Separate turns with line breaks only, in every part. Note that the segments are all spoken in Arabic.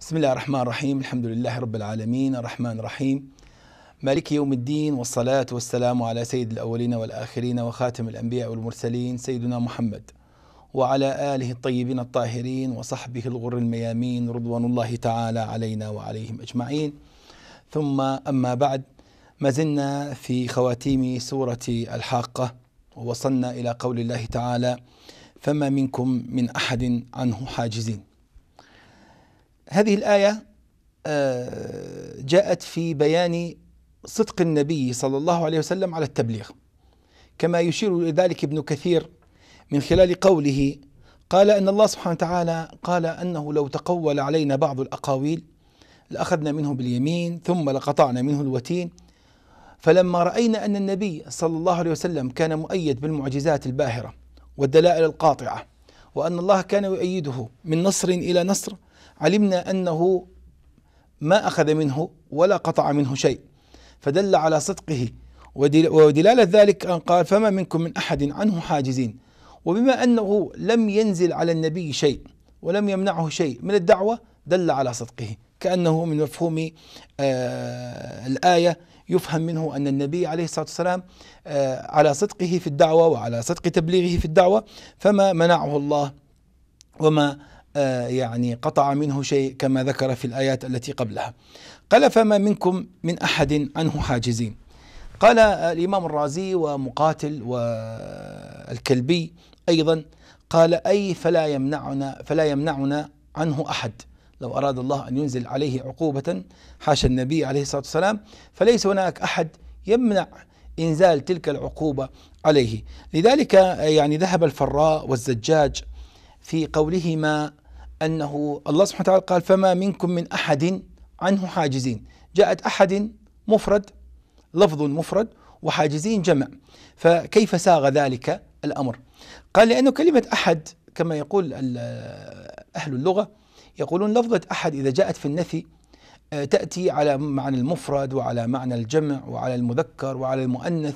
بسم الله الرحمن الرحيم الحمد لله رب العالمين الرحمن الرحيم مالك يوم الدين والصلاة والسلام على سيد الأولين والآخرين وخاتم الأنبياء والمرسلين سيدنا محمد وعلى آله الطيبين الطاهرين وصحبه الغر الميامين رضوان الله تعالى علينا وعليهم أجمعين ثم أما بعد ما زلنا في خواتيم سورة الحاقة ووصلنا إلى قول الله تعالى فما منكم من أحد عنه حاجزين هذه الآية آه، جاءت في بيان صدق النبي صلى الله عليه وسلم على التبليغ كما يشير إلى ذلك ابن كثير من خلال قوله قال ان الله سبحانه وتعالى قال انه لو تقول علينا بعض الاقاويل لاخذنا منه باليمين ثم لقطعنا منه الوتين فلما راينا ان النبي صلى الله عليه وسلم كان مؤيد بالمعجزات الباهره والدلائل القاطعه وان الله كان يؤيده من نصر الى نصر علمنا انه ما اخذ منه ولا قطع منه شيء فدل على صدقه ودلالة ذلك أن قال فما منكم من أحد عنه حاجزين وبما أنه لم ينزل على النبي شيء ولم يمنعه شيء من الدعوة دل على صدقه كأنه من مفهوم آه الآية يفهم منه أن النبي عليه الصلاة والسلام آه على صدقه في الدعوة وعلى صدق تبليغه في الدعوة فما منعه الله وما آه، يعني قطع منه شيء كما ذكر في الآيات التي قبلها قال فما منكم من أحد عنه حاجزين قال آه، الإمام الرازي ومقاتل والكلبي أيضا قال أي فلا يمنعنا فلا يمنعنا عنه أحد لو أراد الله أن ينزل عليه عقوبة حاشا النبي عليه الصلاة والسلام فليس هناك أحد يمنع إنزال تلك العقوبة عليه لذلك آه، يعني ذهب الفراء والزجاج في قولهما أنه الله سبحانه وتعالى قال فما منكم من أحد عنه حاجزين جاءت أحد مفرد لفظ مفرد وحاجزين جمع فكيف ساغ ذلك الأمر قال لأنه كلمة أحد كما يقول أهل اللغة يقولون لفظة أحد إذا جاءت في النفي آه، تأتي على معنى المفرد وعلى معنى الجمع وعلى المذكر وعلى المؤنث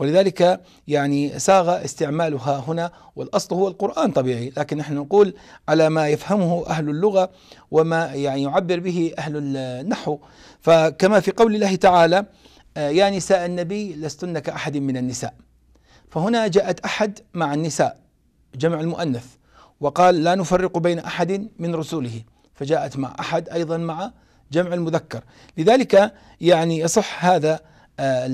ولذلك يعني ساغ استعمالها هنا والأصل هو القرآن طبيعي لكن نحن نقول على ما يفهمه أهل اللغة وما يعني يعبر به أهل النحو فكما في قول الله تعالى آه، يا نساء النبي لستن كأحد من النساء فهنا جاءت أحد مع النساء جمع المؤنث وقال لا نفرق بين أحد من رسوله فجاءت مع أحد أيضا مع جمع المذكر لذلك يعني يصح هذا آه،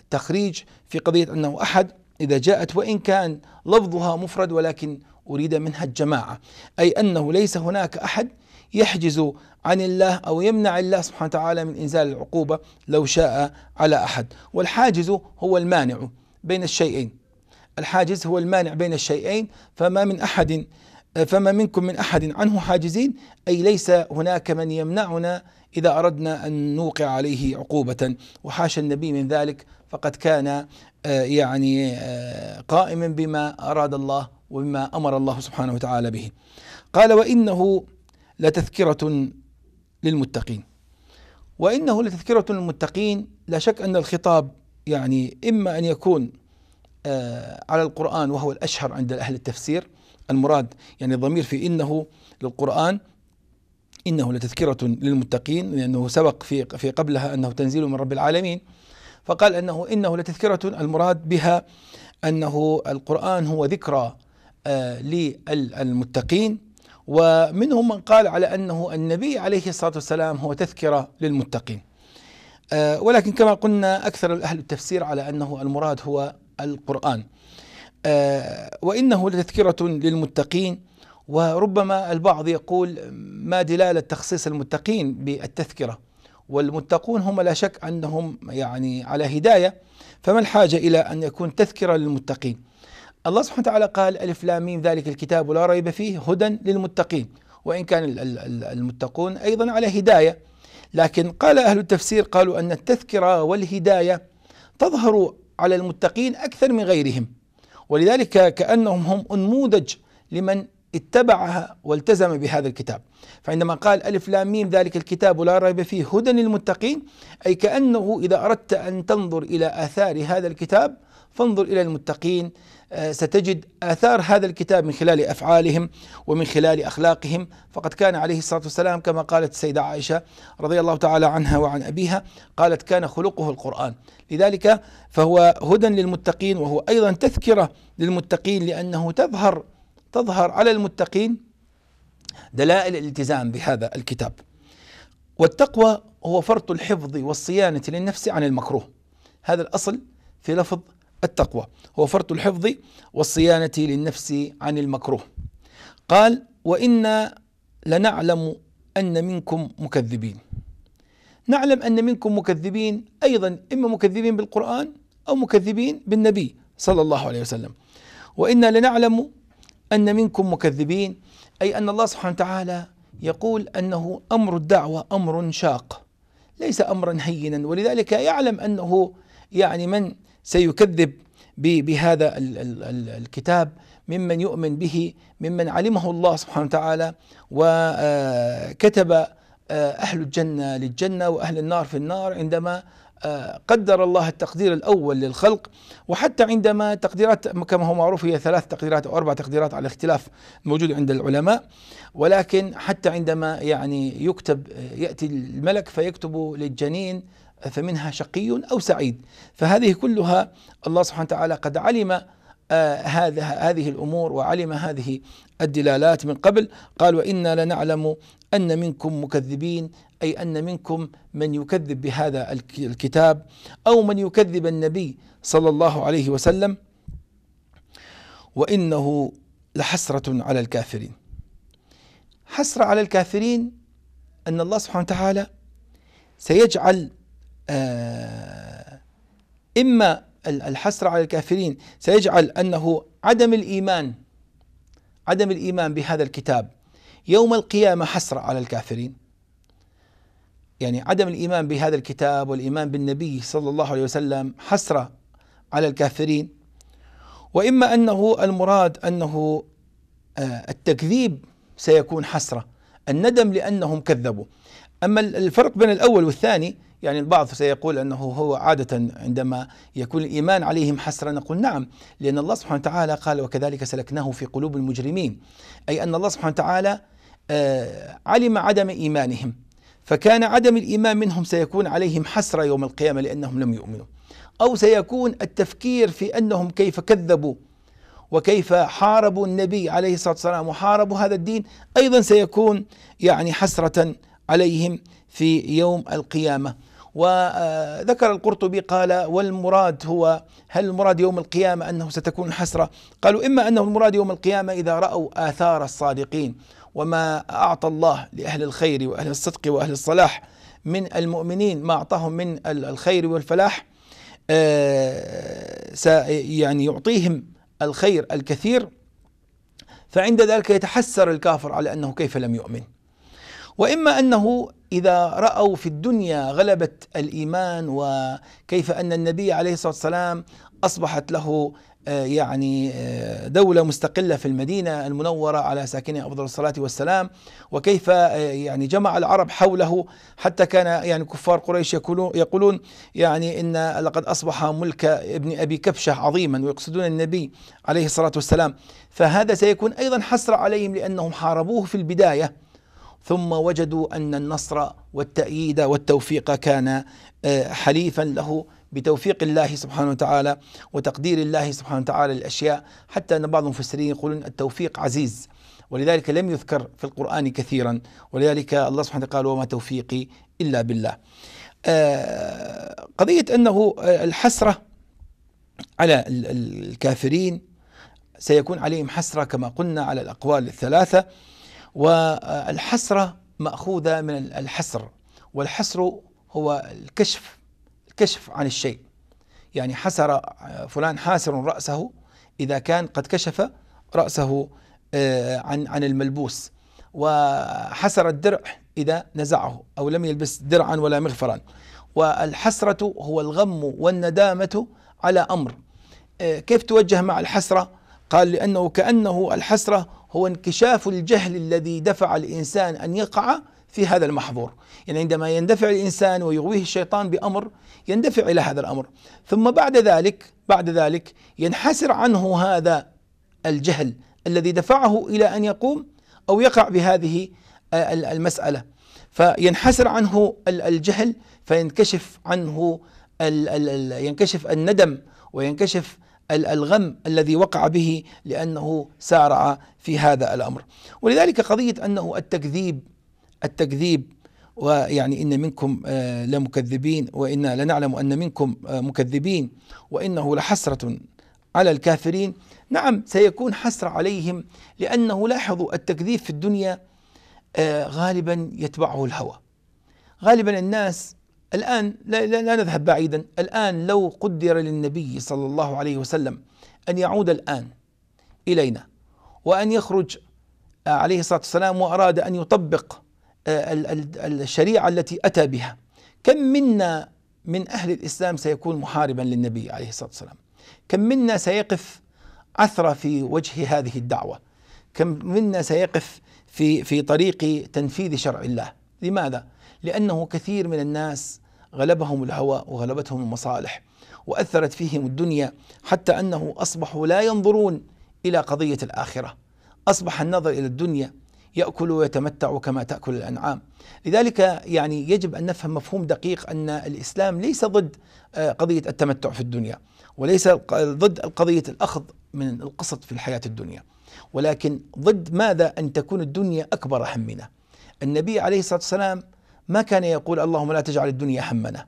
التخريج في قضية أنه أحد إذا جاءت وإن كان لفظها مفرد ولكن أريد منها الجماعة أي أنه ليس هناك أحد يحجز عن الله أو يمنع الله سبحانه وتعالى من إنزال العقوبة لو شاء على أحد والحاجز هو المانع بين الشيئين الحاجز هو المانع بين الشيئين فما من أحد فما منكم من احد عنه حاجزين اي ليس هناك من يمنعنا اذا اردنا ان نوقع عليه عقوبه وحاشا النبي من ذلك فقد كان آه، يعني آه، قائما بما اراد الله وبما امر الله سبحانه وتعالى به. قال وانه لتذكره للمتقين. وانه لتذكره للمتقين لا شك ان الخطاب يعني اما ان يكون آه، على القران وهو الاشهر عند اهل التفسير المراد يعني الضمير في إنه للقرآن إنه لتذكرة للمتقين لأنه سبق في في قبلها أنه تنزيل من رب العالمين فقال أنه إنه لتذكرة المراد بها أنه القرآن هو ذكرى آه للمتقين ومنهم من قال على أنه النبي عليه الصلاة والسلام هو تذكرة للمتقين آه ولكن كما قلنا أكثر أهل التفسير على أنه المراد هو القرآن آه، وإنه لتذكرة للمتقين وربما البعض يقول ما دلالة تخصيص المتقين بالتذكرة والمتقون هم لا شك أنهم يعني على هداية فما الحاجة إلى أن يكون تذكرة للمتقين الله سبحانه وتعالى قال ألف لامين ذلك الكتاب لا ريب فيه هدى للمتقين وإن كان المتقون أيضا على هداية لكن قال أهل التفسير قالوا أن التذكرة والهداية تظهر على المتقين أكثر من غيرهم ولذلك كأنهم هم أنموذج لمن اتبعها والتزم بهذا الكتاب فعندما قال ألف لام ميم ذلك الكتاب لا ريب فيه هدى للمتقين أي كأنه إذا أردت أن تنظر إلى آثار هذا الكتاب فانظر إلى المتقين آه، ستجد آثار هذا الكتاب من خلال أفعالهم ومن خلال أخلاقهم فقد كان عليه الصلاة والسلام كما قالت السيدة عائشة رضي الله تعالى عنها وعن أبيها قالت كان خلقه القرآن لذلك فهو هدى للمتقين وهو أيضا تذكرة للمتقين لأنه تظهر تظهر على المتقين دلائل الالتزام بهذا الكتاب والتقوى هو فرط الحفظ والصيانة للنفس عن المكروه هذا الأصل في لفظ التقوى هو فرط الحفظ والصيانة للنفس عن المكروه قال وإنا لنعلم أن منكم مكذبين نعلم أن منكم مكذبين أيضا إما مكذبين بالقرآن أو مكذبين بالنبي صلى الله عليه وسلم وإنا لنعلم أن منكم مكذبين أي أن الله سبحانه وتعالى يقول أنه أمر الدعوة أمر شاق ليس أمرا هينا ولذلك يعلم أنه يعني من سيكذب بهذا الكتاب ممن يؤمن به ممن علمه الله سبحانه وتعالى وكتب آه، آه، أهل الجنة للجنة وأهل النار في النار عندما قدر الله التقدير الأول للخلق وحتى عندما تقديرات كما هو معروف هي ثلاث تقديرات أو أربع تقديرات على اختلاف الموجود عند العلماء ولكن حتى عندما يعني يكتب يأتي الملك فيكتب للجنين فمنها شقي أو سعيد فهذه كلها الله سبحانه وتعالى قد علم آه، هذا هذه الامور وعلم هذه الدلالات من قبل قال وانا لنعلم ان منكم مكذبين اي ان منكم من يكذب بهذا الكتاب او من يكذب النبي صلى الله عليه وسلم وانه لحسره على الكافرين حسره على الكافرين ان الله سبحانه وتعالى سيجعل آه اما الحسرة على الكافرين سيجعل أنه عدم الإيمان عدم الإيمان بهذا الكتاب يوم القيامة حسرة على الكافرين يعني عدم الإيمان بهذا الكتاب والإيمان بالنبي صلى الله عليه وسلم حسرة على الكافرين وإما أنه المراد أنه آه، التكذيب سيكون حسرة الندم لأنهم كذبوا أما الفرق بين الأول والثاني يعني البعض سيقول أنه هو عادة عندما يكون الإيمان عليهم حسرة نقول نعم لأن الله سبحانه وتعالى قال وكذلك سلكناه في قلوب المجرمين أي أن الله سبحانه وتعالى آه، علم عدم إيمانهم فكان عدم الإيمان منهم سيكون عليهم حسرة يوم القيامة لأنهم لم يؤمنوا أو سيكون التفكير في أنهم كيف كذبوا وكيف حاربوا النبي عليه الصلاه والسلام وحاربوا هذا الدين ايضا سيكون يعني حسره عليهم في يوم القيامه وذكر القرطبي قال والمراد هو هل المراد يوم القيامة أنه ستكون حسره؟ قالوا إما أنه المراد يوم القيامة إذا رأوا آثار الصادقين وما أعطى الله لأهل الخير وأهل الصدق وأهل الصلاح من المؤمنين ما أعطاهم من الخير والفلاح آه، يعني يعطيهم الخير الكثير فعند ذلك يتحسر الكافر على انه كيف لم يؤمن واما انه اذا راوا في الدنيا غلبه الايمان وكيف ان النبي عليه الصلاه والسلام اصبحت له آه، يعني آه، دولة مستقلة في المدينة المنورة على ساكنها أفضل الصلاة والسلام وكيف آه، يعني جمع العرب حوله حتى كان يعني كفار قريش يقولون يعني إن لقد أصبح ملك ابن أبي كبشة عظيما ويقصدون النبي عليه الصلاة والسلام فهذا سيكون أيضا حسرة عليهم لأنهم حاربوه في البداية ثم وجدوا أن النصر والتأييد والتوفيق كان حليفا له بتوفيق الله سبحانه وتعالى وتقدير الله سبحانه وتعالى للأشياء حتى أن بعض المفسرين يقولون التوفيق عزيز ولذلك لم يذكر في القرآن كثيرا ولذلك الله سبحانه وتعالى قال وما توفيقي إلا بالله آه، قضية أنه آه، الحسرة على الكافرين سيكون عليهم حسرة كما قلنا على الأقوال الثلاثة والحسرة مأخوذة من الحسر والحسر هو الكشف كشف عن الشيء يعني حسر آه، فلان حاسر رأسه إذا كان قد كشف رأسه آه، عن عن الملبوس وحسر الدرع إذا نزعه أو لم يلبس درعا ولا مغفرا والحسرة هو الغم والندامة على أمر آه، كيف توجه مع الحسرة قال لأنه كأنه الحسرة هو انكشاف الجهل الذي دفع الإنسان أن يقع في هذا المحظور يعني عندما يندفع الإنسان ويغويه الشيطان بأمر يندفع إلى هذا الأمر ثم بعد ذلك بعد ذلك ينحسر عنه هذا الجهل الذي دفعه إلى أن يقوم أو يقع بهذه آه، المسألة فينحسر عنه الجهل فينكشف عنه ينكشف الندم وينكشف الغم الذي وقع به لأنه سارع في هذا الأمر ولذلك قضية أنه التكذيب التكذيب ويعني إن منكم آه، لمكذبين وإنا لنعلم أن منكم آه، مكذبين وإنه لحسرة على الكافرين نعم سيكون حسرة عليهم لأنه لاحظوا التكذيب في الدنيا آه، غالبا يتبعه الهوى غالبا الناس الآن لا, لا, لا نذهب بعيدا الآن لو قدر للنبي صلى الله عليه وسلم أن يعود الآن إلينا وأن يخرج عليه الصلاة والسلام وأراد أن يطبق الشريعة التي أتى بها كم منا من أهل الإسلام سيكون محاربا للنبي عليه الصلاة والسلام كم منا سيقف عثرة في وجه هذه الدعوة كم منا سيقف في في طريق تنفيذ شرع الله لماذا؟ لأنه كثير من الناس غلبهم الهوى وغلبتهم المصالح وأثرت فيهم الدنيا حتى أنه أصبحوا لا ينظرون إلى قضية الآخرة أصبح النظر إلى الدنيا ياكل ويتمتع كما تاكل الانعام. لذلك يعني يجب ان نفهم مفهوم دقيق ان الاسلام ليس ضد آه، قضيه التمتع في الدنيا وليس ضد قضيه الاخذ من القسط في الحياه الدنيا. ولكن ضد ماذا ان تكون الدنيا اكبر همنا. النبي عليه الصلاه والسلام ما كان يقول اللهم لا تجعل الدنيا همنا.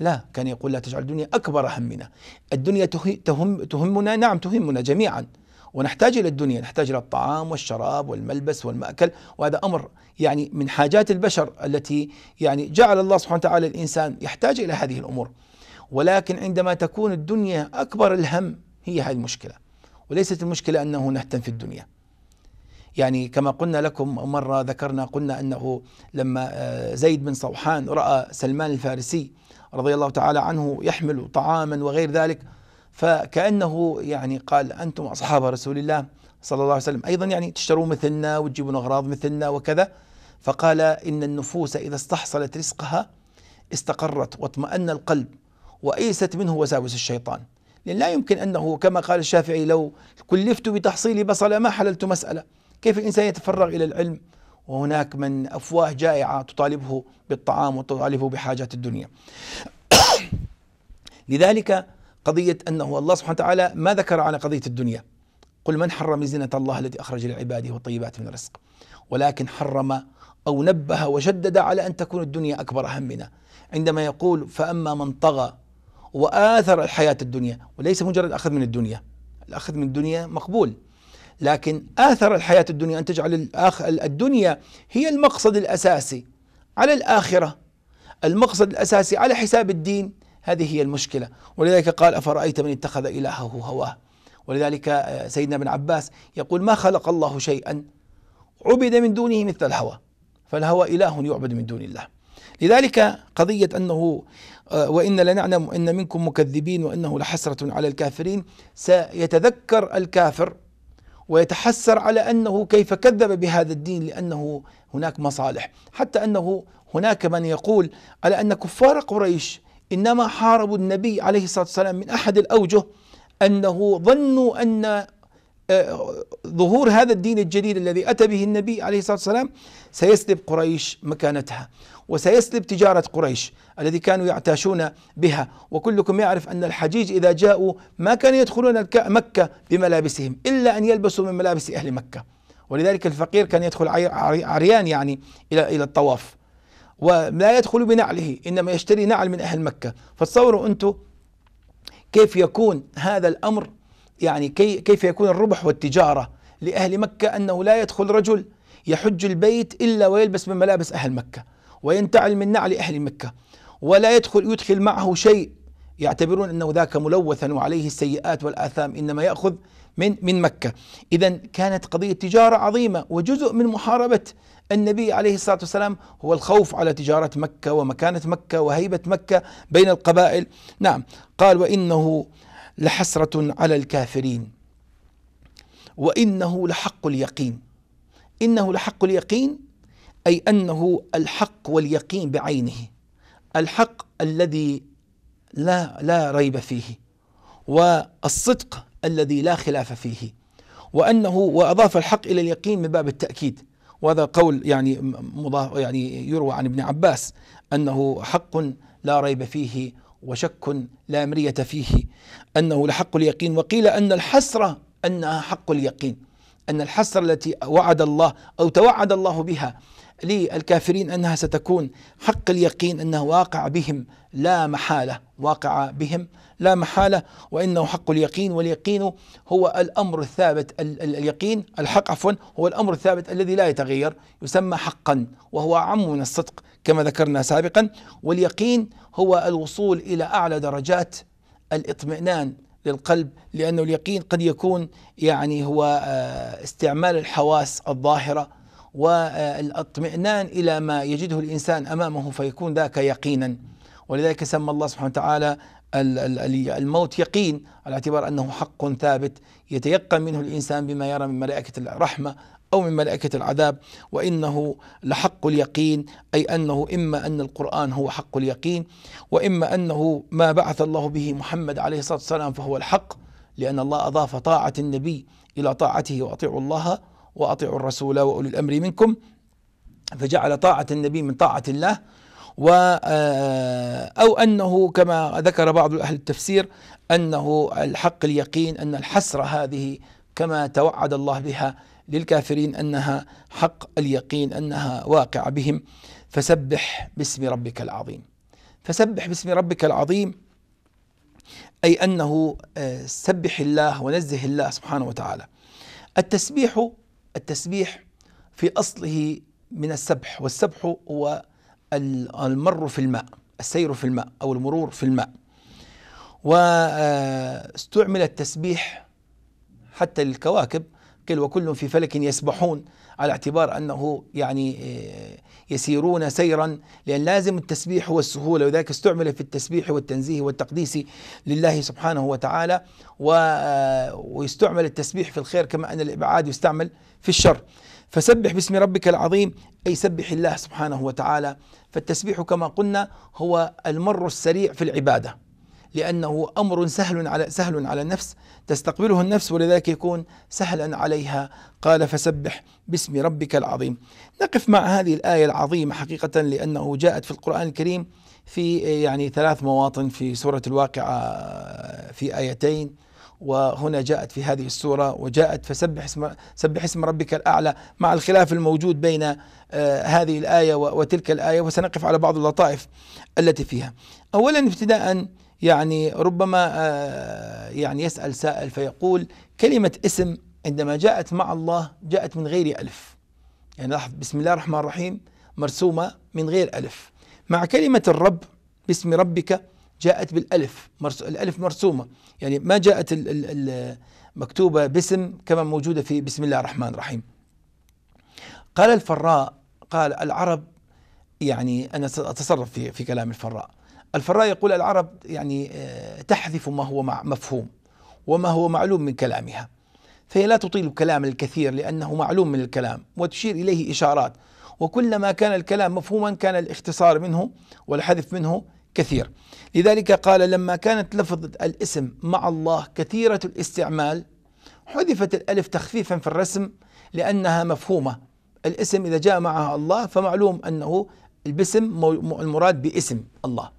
لا كان يقول لا تجعل الدنيا اكبر همنا. الدنيا تهم تهمنا نعم تهمنا جميعا ونحتاج الى الدنيا، نحتاج الى الطعام والشراب والملبس والماكل، وهذا امر يعني من حاجات البشر التي يعني جعل الله سبحانه وتعالى الانسان يحتاج الى هذه الامور. ولكن عندما تكون الدنيا اكبر الهم هي هذه المشكله. وليست المشكله انه نهتم في الدنيا. يعني كما قلنا لكم مرة ذكرنا قلنا أنه لما آه، زيد بن صوحان رأى سلمان الفارسي رضي الله تعالى عنه يحمل طعاما وغير ذلك فكأنه يعني قال أنتم أصحاب رسول الله صلى الله عليه وسلم أيضا يعني تشترون مثلنا وتجيبون أغراض مثلنا وكذا فقال إن النفوس إذا استحصلت رزقها استقرت واطمأن القلب وأيست منه وساوس الشيطان لأن لا يمكن أنه كما قال الشافعي لو كلفت بتحصيل بصلة ما حللت مسألة كيف الإنسان يتفرغ إلى العلم وهناك من أفواه جائعة تطالبه بالطعام وتطالبه بحاجات الدنيا لذلك قضية أنه الله سبحانه وتعالى ما ذكر على قضية الدنيا قل من حرم زينة الله التي أخرج لعباده والطيبات من الرزق ولكن حرم أو نبه وشدد على أن تكون الدنيا أكبر همنا عندما يقول فأما من طغى وآثر الحياة الدنيا وليس مجرد أخذ من الدنيا الأخذ من الدنيا مقبول لكن آثر الحياة الدنيا أن تجعل الدنيا هي المقصد الأساسي على الآخرة المقصد الأساسي على حساب الدين هذه هي المشكلة ولذلك قال أفرأيت من اتخذ إلهه هواه ولذلك آه، سيدنا ابن عباس يقول ما خلق الله شيئا عبد من دونه مثل الهوى فالهوى إله يعبد من دون الله لذلك قضية أنه آه، وإن لنعلم أن منكم مكذبين وأنه لحسرة على الكافرين سيتذكر الكافر ويتحسر على أنه كيف كذب بهذا الدين لأنه هناك مصالح حتى أنه هناك من يقول على أن كفار قريش إنما حاربوا النبي عليه الصلاة والسلام من أحد الأوجه أنه ظنوا أن آه، ظهور هذا الدين الجديد الذي أتى به النبي عليه الصلاة والسلام سيسلب قريش مكانتها وسيسلب تجارة قريش الذي كانوا يعتاشون بها وكلكم يعرف أن الحجيج إذا جاءوا ما كانوا يدخلون مكة بملابسهم إلا أن يلبسوا من ملابس أهل مكة ولذلك الفقير كان يدخل عريان يعني إلى إلى الطواف ولا يدخل بنعله إنما يشتري نعل من أهل مكة فتصوروا أنتم كيف يكون هذا الأمر يعني كي كيف يكون الربح والتجارة لأهل مكة أنه لا يدخل رجل يحج البيت إلا ويلبس من ملابس أهل مكة وينتعل من نعل أهل مكة ولا يدخل يدخل معه شيء يعتبرون أنه ذاك ملوثا وعليه السيئات والآثام إنما يأخذ من من مكة إذا كانت قضية تجارة عظيمة وجزء من محاربة النبي عليه الصلاه والسلام هو الخوف على تجاره مكه ومكانه مكه وهيبه مكه بين القبائل نعم قال وانه لحسره على الكافرين وانه لحق اليقين انه لحق اليقين اي انه الحق واليقين بعينه الحق الذي لا لا ريب فيه والصدق الذي لا خلاف فيه وانه واضاف الحق الى اليقين من باب التاكيد وهذا قول يعني مضاف يعني يروى عن ابن عباس انه حق لا ريب فيه وشك لا مرية فيه انه لحق اليقين وقيل ان الحسره انها حق اليقين ان الحسره التي وعد الله او توعد الله بها للكافرين انها ستكون حق اليقين انه واقع بهم لا محاله، واقع بهم لا محاله وانه حق اليقين واليقين هو الامر الثابت اليقين الحق عفوا هو الامر الثابت الذي لا يتغير يسمى حقا وهو اعم من الصدق كما ذكرنا سابقا واليقين هو الوصول الى اعلى درجات الاطمئنان للقلب لأنه اليقين قد يكون يعني هو آه، استعمال الحواس الظاهرة والاطمئنان إلى ما يجده الإنسان أمامه فيكون ذاك يقينا ولذلك سمى الله سبحانه وتعالى الموت يقين على اعتبار أنه حق ثابت يتيقن منه الإنسان بما يرى من ملائكة الرحمة أو من ملائكة العذاب وإنه لحق اليقين أي أنه إما أن القرآن هو حق اليقين وإما أنه ما بعث الله به محمد عليه الصلاة والسلام فهو الحق لأن الله أضاف طاعة النبي إلى طاعته وأطيعوا الله واطيعوا الرسول واولي الامر منكم فجعل طاعه النبي من طاعه الله و آه، او انه كما ذكر بعض اهل التفسير انه الحق اليقين ان الحسره هذه كما توعد الله بها للكافرين انها حق اليقين انها واقعه بهم فسبح باسم ربك العظيم فسبح باسم ربك العظيم اي انه آه، سبح الله ونزه الله سبحانه وتعالى التسبيح التسبيح في أصله من السبح والسبح هو المر في الماء السير في الماء أو المرور في الماء واستعمل آه، التسبيح حتى للكواكب قل وكل في فلك يسبحون على اعتبار أنه يعني آه، يسيرون سيرا لأن لازم التسبيح هو السهولة وذلك استعمل في التسبيح والتنزيه والتقديس لله سبحانه وتعالى آه، ويستعمل التسبيح في الخير كما أن الإبعاد يستعمل في الشر فسبح باسم ربك العظيم أي سبح الله سبحانه وتعالى فالتسبيح كما قلنا هو المر السريع في العبادة لأنه أمر سهل على سهل على النفس تستقبله النفس ولذلك يكون سهلا عليها قال فسبح باسم ربك العظيم نقف مع هذه الآية العظيمة حقيقة لأنه جاءت في القرآن الكريم في يعني ثلاث مواطن في سورة الواقعة آه، في آيتين وهنا جاءت في هذه السورة وجاءت فسبح اسم سبح اسم ربك الأعلى مع الخلاف الموجود بين آه، هذه الآية وتلك الآية وسنقف على بعض اللطائف التي فيها أولا ابتداء يعني ربما آه، يعني يسأل سائل فيقول كلمة اسم عندما جاءت مع الله جاءت من غير ألف يعني لاحظ بسم الله الرحمن الرحيم مرسومة من غير ألف مع كلمة الرب باسم ربك جاءت بالألف مرسو الألف مرسومة يعني ما جاءت الـ الـ الـ مكتوبة باسم كما موجودة في بسم الله الرحمن الرحيم قال الفراء قال العرب يعني أنا أتصرف في, في كلام الفراء الفراء يقول العرب يعني آه، تحذف ما هو مفهوم وما هو معلوم من كلامها فهي لا تطيل كلام الكثير لأنه معلوم من الكلام وتشير إليه إشارات وكلما كان الكلام مفهوما كان الاختصار منه والحذف منه كثير لذلك قال لما كانت لفظة الاسم مع الله كثيرة الاستعمال حذفت الألف تخفيفا في الرسم لأنها مفهومة الاسم إذا جاء معها الله فمعلوم أنه البسم المراد باسم الله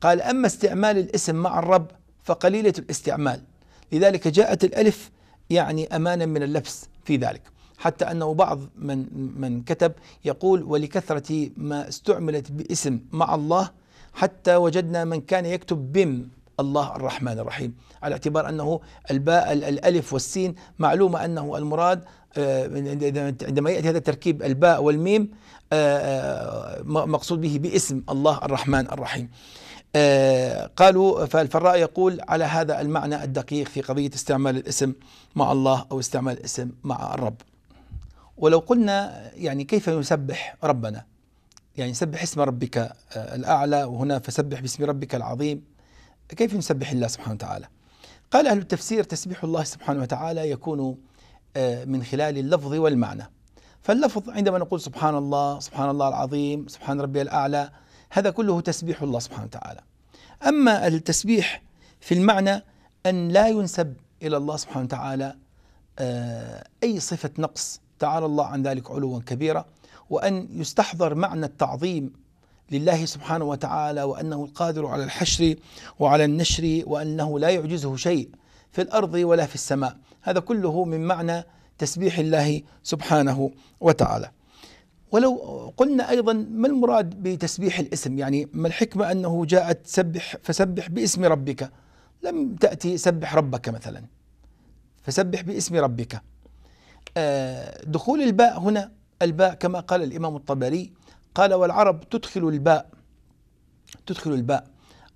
قال أما استعمال الاسم مع الرب فقليلة الاستعمال لذلك جاءت الألف يعني أمانا من اللبس في ذلك حتى أنه بعض من, من كتب يقول ولكثرة ما استعملت باسم مع الله حتى وجدنا من كان يكتب بم الله الرحمن الرحيم على اعتبار أنه الباء الألف والسين معلومة أنه المراد آه، عندما يأتي هذا التركيب الباء والميم آه، آه، مقصود به باسم الله الرحمن الرحيم آه، قالوا فالفراء يقول على هذا المعنى الدقيق في قضية استعمال الاسم مع الله أو استعمال الاسم مع الرب ولو قلنا يعني كيف نسبح ربنا يعني سبح اسم ربك آه، الأعلى وهنا فسبح باسم ربك العظيم كيف نسبح الله سبحانه وتعالى قال أهل التفسير تسبيح الله سبحانه وتعالى يكون آه، من خلال اللفظ والمعنى فاللفظ عندما نقول سبحان الله سبحان الله العظيم سبحان ربي الأعلى هذا كله تسبيح الله سبحانه وتعالى أما التسبيح في المعنى أن لا ينسب إلى الله سبحانه وتعالى آه، أي صفة نقص تعالى الله عن ذلك علوا كبيرا وأن يستحضر معنى التعظيم لله سبحانه وتعالى وأنه القادر على الحشر وعلى النشر وأنه لا يعجزه شيء في الأرض ولا في السماء هذا كله من معنى تسبيح الله سبحانه وتعالى ولو قلنا أيضا ما المراد بتسبيح الاسم يعني ما الحكمة أنه جاءت سبح فسبح باسم ربك لم تأتي سبح ربك مثلا فسبح باسم ربك آه، دخول الباء هنا الباء كما قال الإمام الطبري قال والعرب تدخل الباء تدخل الباء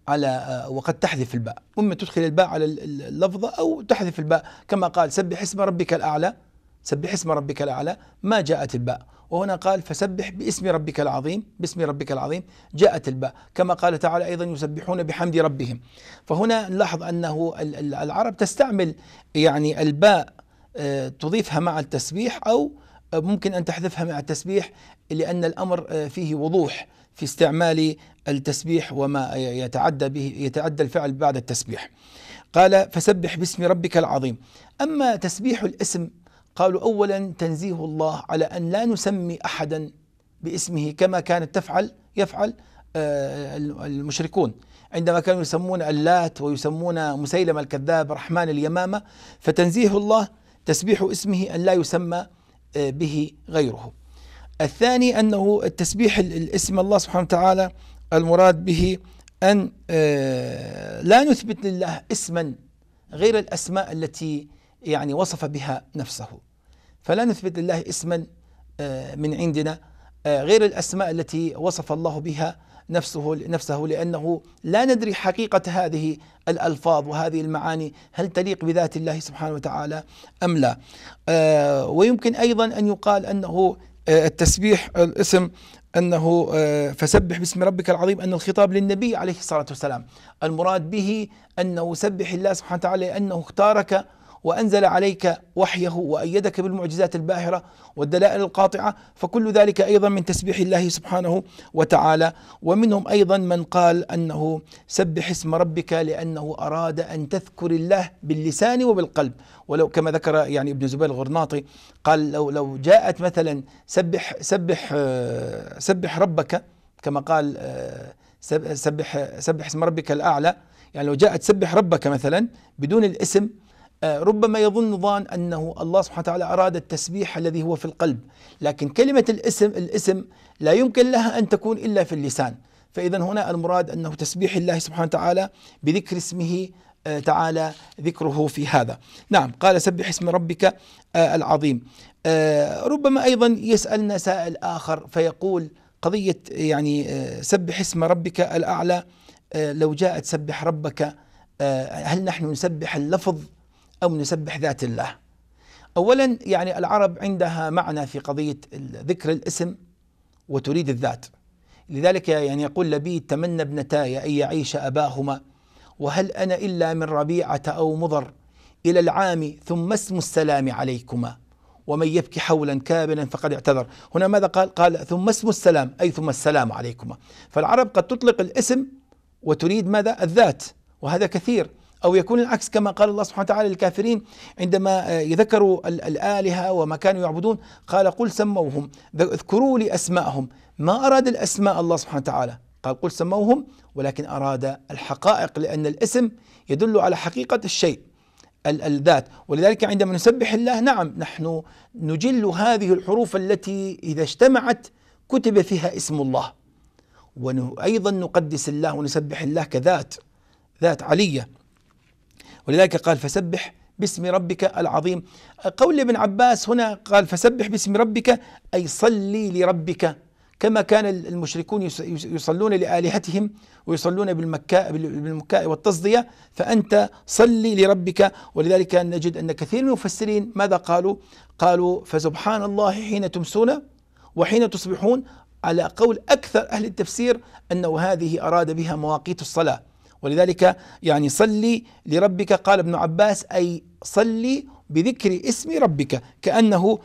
على آه، وقد تحذف الباء اما تدخل الباء على اللفظه او تحذف الباء كما قال سبح اسم ربك الاعلى سبح اسم ربك الاعلى ما جاءت الباء وهنا قال فسبح باسم ربك العظيم باسم ربك العظيم جاءت الباء كما قال تعالى أيضا يسبحون بحمد ربهم فهنا نلاحظ أنه العرب تستعمل يعني الباء آه، تضيفها مع التسبيح أو ممكن أن تحذفها مع التسبيح لأن الأمر آه، فيه وضوح في استعمال التسبيح وما يتعدى به يتعدى الفعل بعد التسبيح قال فسبح باسم ربك العظيم أما تسبيح الاسم قالوا أولا تنزيه الله على أن لا نسمي أحدا باسمه كما كانت تفعل يفعل آه، المشركون عندما كانوا يسمون اللات ويسمون مسيلم الكذاب رحمن اليمامة فتنزيه الله تسبيح اسمه أن لا يسمى آه، به غيره الثاني أنه التسبيح الاسم الله سبحانه وتعالى المراد به أن آه، لا نثبت لله اسما غير الأسماء التي يعني وصف بها نفسه فلا نثبت لله اسما آه، من عندنا آه، غير الاسماء التي وصف الله بها نفسه نفسه لانه لا ندري حقيقه هذه الالفاظ وهذه المعاني هل تليق بذات الله سبحانه وتعالى ام لا آه، ويمكن ايضا ان يقال انه التسبيح الاسم انه فسبح باسم ربك العظيم ان الخطاب للنبي عليه الصلاه والسلام المراد به انه سبح الله سبحانه وتعالى لانه اختارك وأنزل عليك وحيه وأيدك بالمعجزات الباهرة والدلائل القاطعة فكل ذلك أيضا من تسبيح الله سبحانه وتعالى ومنهم أيضا من قال أنه سبح اسم ربك لأنه أراد أن تذكر الله باللسان وبالقلب ولو كما ذكر يعني ابن زبير الغرناطي قال لو لو جاءت مثلا سبح سبح سبح ربك كما قال سبح سبح اسم ربك الأعلى يعني لو جاءت سبح ربك مثلا بدون الاسم آه، ربما يظن ظان انه الله سبحانه وتعالى اراد التسبيح الذي هو في القلب، لكن كلمه الاسم الاسم لا يمكن لها ان تكون الا في اللسان، فاذا هنا المراد انه تسبيح الله سبحانه وتعالى بذكر اسمه آه، تعالى ذكره في هذا. نعم قال سبح اسم ربك آه، العظيم. ربما ايضا يسالنا سائل اخر فيقول قضيه يعني سبح اسم ربك الاعلى لو جاءت سبح ربك هل نحن نسبح اللفظ أو نسبح ذات الله أولا يعني العرب عندها معنى في قضية ذكر الاسم وتريد الذات لذلك يعني يقول لبيد تمنى ابنتاي أن يعيش أباهما وهل أنا إلا من ربيعة أو مضر إلى العام ثم اسم السلام عليكما ومن يبكي حولا كابلا فقد اعتذر هنا ماذا قال قال ثم اسم السلام أي ثم السلام عليكما فالعرب قد تطلق الاسم وتريد ماذا الذات وهذا كثير أو يكون العكس كما قال الله سبحانه وتعالى للكافرين عندما آه، ذكروا الآلهة وما كانوا يعبدون قال قل سموهم اذكروا لي أسماءهم ما أراد الأسماء الله سبحانه وتعالى قال قل سموهم ولكن أراد الحقائق لأن الاسم يدل على حقيقة الشيء الذات ولذلك عندما نسبح الله نعم نحن نجل هذه الحروف التي إذا اجتمعت كتب فيها اسم الله وأيضا نقدس الله ونسبح الله كذات ذات عليه ولذلك قال فسبح باسم ربك العظيم قول ابن عباس هنا قال فسبح باسم ربك أي صلي لربك كما كان المشركون يصلون لآلهتهم ويصلون بالمكاء بالمكاء والتصدية فأنت صلي لربك ولذلك نجد أن كثير من المفسرين ماذا قالوا؟ قالوا فسبحان الله حين تمسون وحين تصبحون على قول أكثر أهل التفسير أنه هذه أراد بها مواقيت الصلاة ولذلك يعني صلي لربك قال ابن عباس أي صلي بذكر اسم ربك كأنه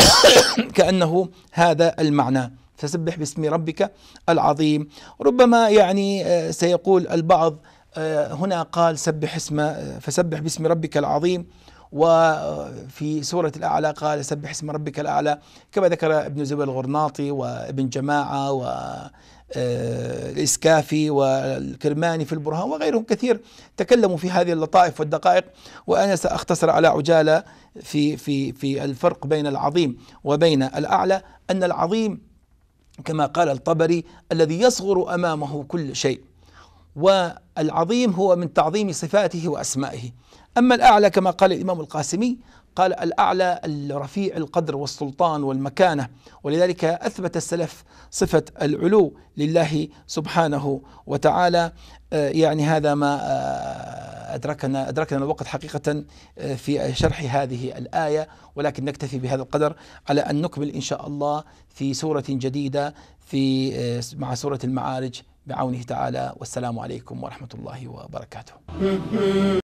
كأنه هذا المعنى فسبح باسم ربك العظيم ربما يعني آه، سيقول البعض آه، هنا قال سبح اسم آه، فسبح باسم ربك العظيم وفي سورة الأعلى قال سبح اسم ربك الأعلى كما ذكر ابن زبير الغرناطي وابن جماعة و آه، الإسكافي والكرماني في البرهان وغيرهم كثير تكلموا في هذه اللطائف والدقائق وأنا سأختصر على عجالة في في في الفرق بين العظيم وبين الأعلى أن العظيم كما قال الطبري الذي يصغر أمامه كل شيء والعظيم هو من تعظيم صفاته وأسمائه أما الأعلى كما قال الإمام القاسمي قال الأعلى الرفيع القدر والسلطان والمكانة ولذلك أثبت السلف صفة العلو لله سبحانه وتعالى آه، يعني هذا ما آه، أدركنا أدركنا الوقت حقيقة آه، في شرح هذه الآية ولكن نكتفي بهذا القدر على أن نكمل إن شاء الله في سورة جديدة في مع سورة المعارج بعونه تعالى والسلام عليكم ورحمة الله وبركاته